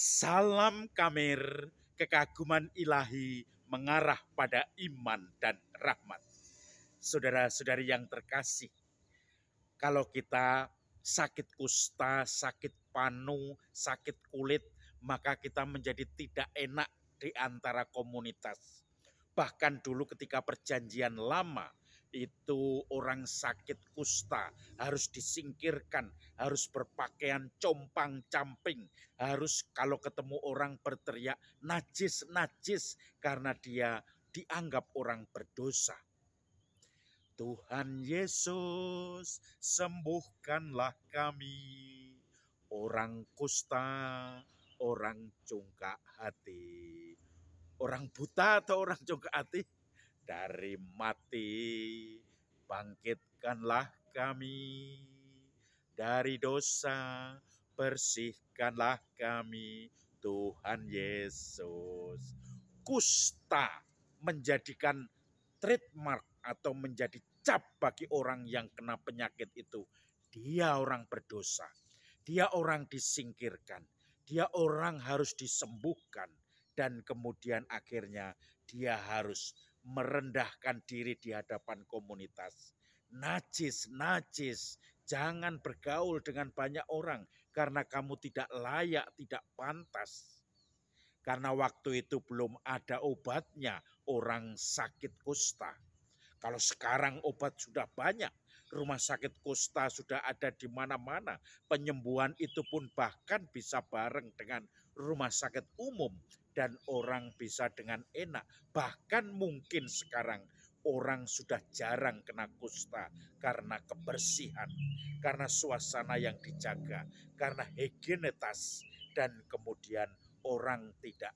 Salam kamer kekaguman ilahi mengarah pada iman dan rahmat. Saudara-saudari yang terkasih, kalau kita sakit kusta, sakit panu, sakit kulit, maka kita menjadi tidak enak di antara komunitas. Bahkan dulu ketika perjanjian lama, itu orang sakit kusta harus disingkirkan, harus berpakaian compang camping, harus kalau ketemu orang berteriak najis najis karena dia dianggap orang berdosa. Tuhan Yesus, sembuhkanlah kami orang kusta, orang congkak hati. Orang buta atau orang congkak hati? dari mati, bangkitkanlah kami. Dari dosa, bersihkanlah kami, Tuhan Yesus. Kusta menjadikan trademark atau menjadi cap bagi orang yang kena penyakit itu. Dia orang berdosa, dia orang disingkirkan, dia orang harus disembuhkan, dan kemudian akhirnya dia harus merendahkan diri di hadapan komunitas. Najis, najis, jangan bergaul dengan banyak orang karena kamu tidak layak, tidak pantas. Karena waktu itu belum ada obatnya orang sakit kusta. Kalau sekarang obat sudah banyak, rumah sakit kusta sudah ada di mana-mana. Penyembuhan itu pun bahkan bisa bareng dengan rumah sakit umum dan orang bisa dengan enak. Bahkan mungkin sekarang orang sudah jarang kena kusta karena kebersihan, karena suasana yang dijaga, karena higienitas, dan kemudian orang tidak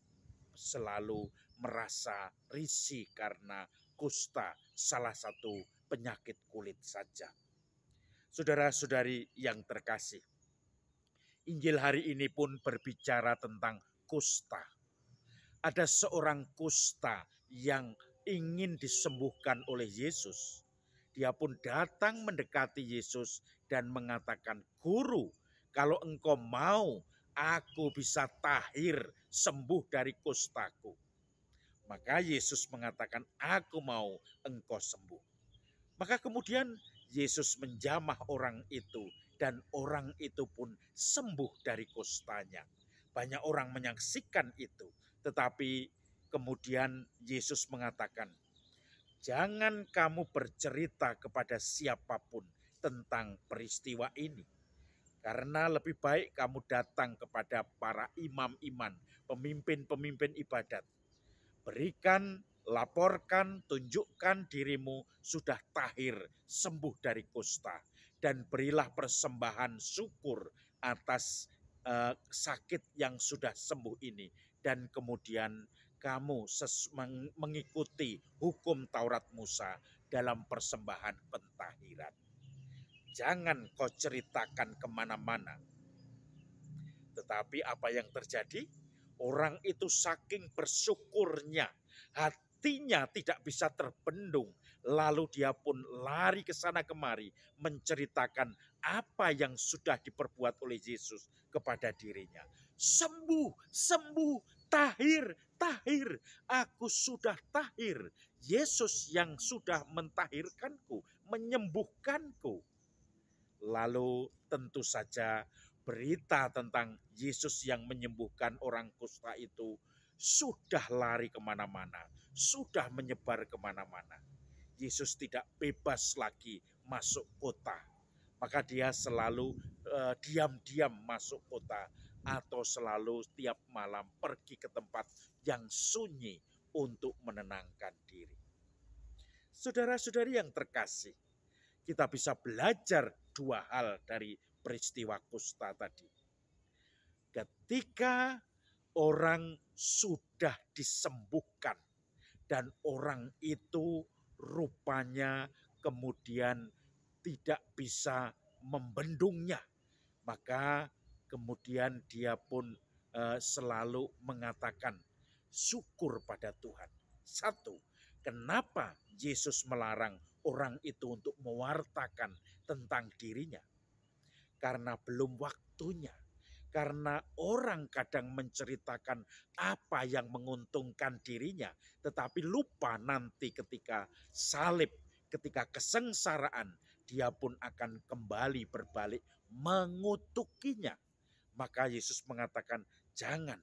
selalu merasa risih karena kusta salah satu penyakit kulit saja. Saudara-saudari yang terkasih, Injil hari ini pun berbicara tentang kusta ada seorang kusta yang ingin disembuhkan oleh Yesus. Dia pun datang mendekati Yesus dan mengatakan, "Guru, kalau engkau mau, aku bisa tahir sembuh dari kustaku." Maka Yesus mengatakan, "Aku mau engkau sembuh." Maka kemudian Yesus menjamah orang itu dan orang itu pun sembuh dari kustanya. Banyak orang menyaksikan itu, tetapi kemudian Yesus mengatakan, "Jangan kamu bercerita kepada siapapun tentang peristiwa ini, karena lebih baik kamu datang kepada para imam iman, pemimpin-pemimpin ibadat. Berikan, laporkan, tunjukkan dirimu sudah tahir, sembuh dari kusta, dan berilah persembahan syukur atas eh, sakit yang sudah sembuh ini dan kemudian kamu mengikuti hukum Taurat Musa dalam persembahan pentahiran. Jangan kau ceritakan kemana-mana. Tetapi apa yang terjadi? Orang itu saking bersyukurnya, hatinya tidak bisa terbendung. Lalu dia pun lari ke sana kemari menceritakan apa yang sudah diperbuat oleh Yesus kepada dirinya. Sembuh, sembuh, tahir, tahir, aku sudah tahir. Yesus yang sudah mentahirkanku, menyembuhkanku. Lalu tentu saja berita tentang Yesus yang menyembuhkan orang kusta itu sudah lari kemana-mana, sudah menyebar kemana-mana. Yesus tidak bebas lagi masuk kota. Maka dia selalu eh, diam-diam uh, masuk kota atau selalu tiap malam pergi ke tempat yang sunyi untuk menenangkan diri. Saudara-saudari yang terkasih, kita bisa belajar dua hal dari peristiwa kusta tadi. Ketika orang sudah disembuhkan dan orang itu rupanya kemudian tidak bisa membendungnya, maka kemudian dia pun eh, selalu mengatakan syukur pada Tuhan. Satu, kenapa Yesus melarang orang itu untuk mewartakan tentang dirinya? Karena belum waktunya. Karena orang kadang menceritakan apa yang menguntungkan dirinya, tetapi lupa nanti ketika salib, ketika kesengsaraan, dia pun akan kembali berbalik mengutukinya maka Yesus mengatakan, "Jangan,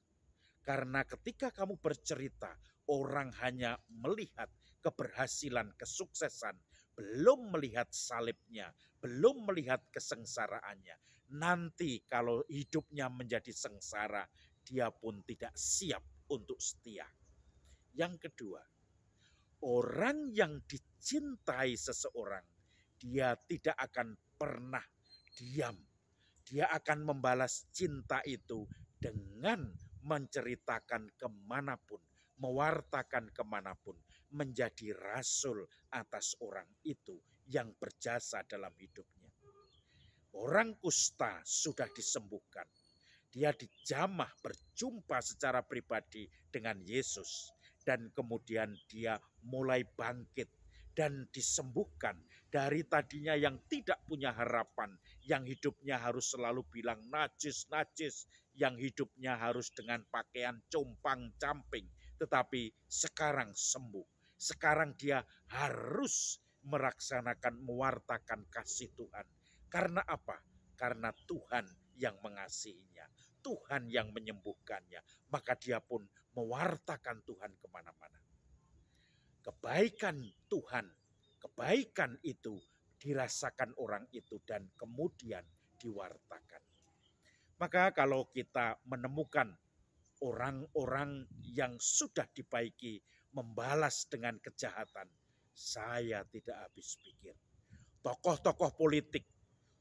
karena ketika kamu bercerita, orang hanya melihat keberhasilan, kesuksesan, belum melihat salibnya, belum melihat kesengsaraannya. Nanti, kalau hidupnya menjadi sengsara, dia pun tidak siap untuk setia." Yang kedua, orang yang dicintai seseorang, dia tidak akan pernah diam dia akan membalas cinta itu dengan menceritakan kemanapun, mewartakan kemanapun, menjadi rasul atas orang itu yang berjasa dalam hidupnya. Orang kusta sudah disembuhkan. Dia dijamah berjumpa secara pribadi dengan Yesus. Dan kemudian dia mulai bangkit dan disembuhkan dari tadinya yang tidak punya harapan, yang hidupnya harus selalu bilang najis, najis, yang hidupnya harus dengan pakaian compang camping, tetapi sekarang sembuh. Sekarang dia harus meraksanakan mewartakan kasih Tuhan. Karena apa? Karena Tuhan yang mengasihinya, Tuhan yang menyembuhkannya, maka dia pun mewartakan Tuhan kemana-mana kebaikan Tuhan, kebaikan itu dirasakan orang itu dan kemudian diwartakan. Maka kalau kita menemukan orang-orang yang sudah dibaiki membalas dengan kejahatan, saya tidak habis pikir. Tokoh-tokoh politik,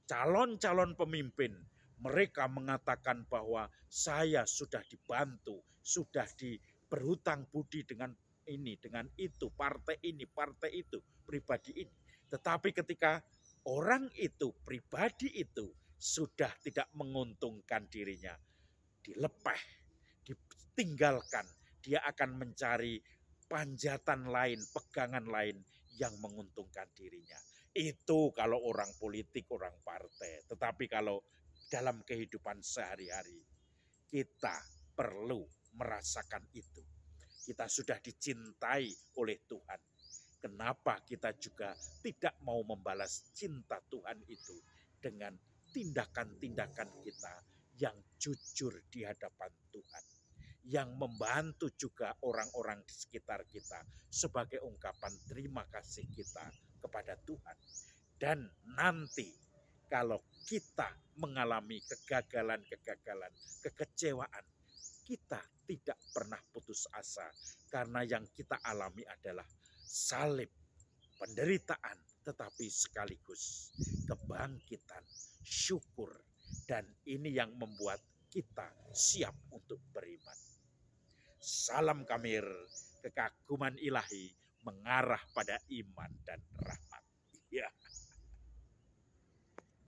calon-calon pemimpin, mereka mengatakan bahwa saya sudah dibantu, sudah di berhutang budi dengan ini, dengan itu, partai ini, partai itu, pribadi ini. Tetapi ketika orang itu, pribadi itu sudah tidak menguntungkan dirinya, dilepeh, ditinggalkan, dia akan mencari panjatan lain, pegangan lain yang menguntungkan dirinya. Itu kalau orang politik, orang partai. Tetapi kalau dalam kehidupan sehari-hari, kita perlu merasakan itu. Kita sudah dicintai oleh Tuhan. Kenapa kita juga tidak mau membalas cinta Tuhan itu dengan tindakan-tindakan kita yang jujur di hadapan Tuhan, yang membantu juga orang-orang di sekitar kita sebagai ungkapan terima kasih kita kepada Tuhan. Dan nanti kalau kita mengalami kegagalan-kegagalan, kekecewaan, kita tidak pernah putus asa karena yang kita alami adalah salib penderitaan tetapi sekaligus kebangkitan syukur dan ini yang membuat kita siap untuk beriman. Salam kamir, kekaguman ilahi mengarah pada iman dan rahmat. Ya.